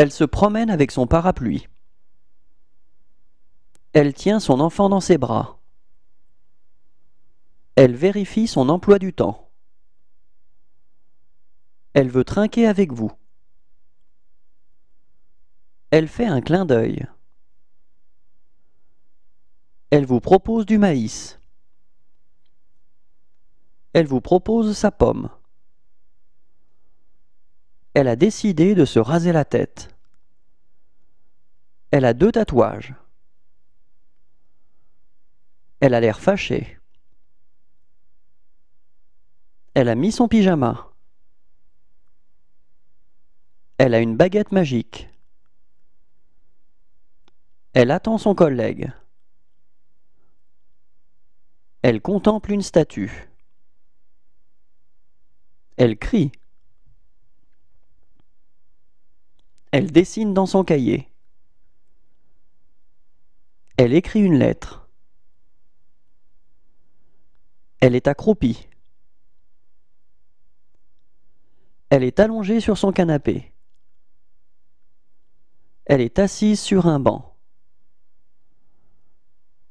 Elle se promène avec son parapluie. Elle tient son enfant dans ses bras. Elle vérifie son emploi du temps. Elle veut trinquer avec vous. Elle fait un clin d'œil. Elle vous propose du maïs. Elle vous propose sa pomme. Elle a décidé de se raser la tête. Elle a deux tatouages. Elle a l'air fâchée. Elle a mis son pyjama. Elle a une baguette magique. Elle attend son collègue. Elle contemple une statue. Elle crie. Elle dessine dans son cahier. Elle écrit une lettre. Elle est accroupie. Elle est allongée sur son canapé. Elle est assise sur un banc.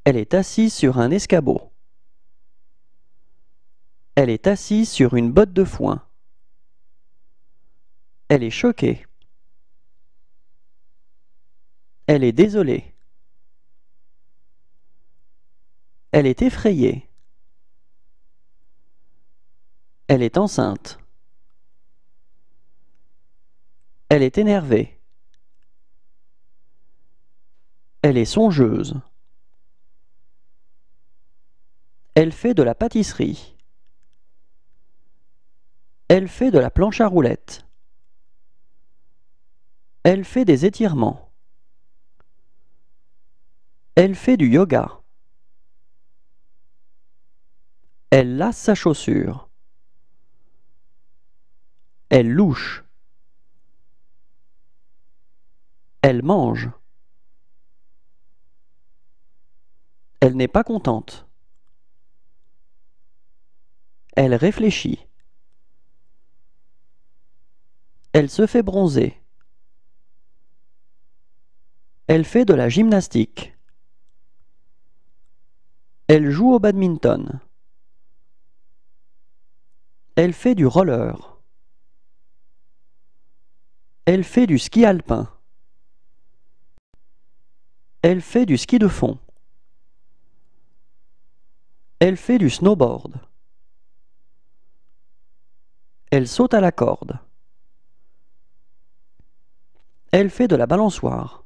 Elle est assise sur un escabeau. Elle est assise sur une botte de foin. Elle est choquée. Elle est désolée. Elle est effrayée. Elle est enceinte. Elle est énervée. Elle est songeuse. Elle fait de la pâtisserie. Elle fait de la planche à roulettes. Elle fait des étirements. Elle fait du yoga. Elle lasse sa chaussure. Elle louche. Elle mange. Elle n'est pas contente. Elle réfléchit. Elle se fait bronzer. Elle fait de la gymnastique. Elle joue au badminton. Elle fait du roller. Elle fait du ski alpin. Elle fait du ski de fond. Elle fait du snowboard. Elle saute à la corde. Elle fait de la balançoire.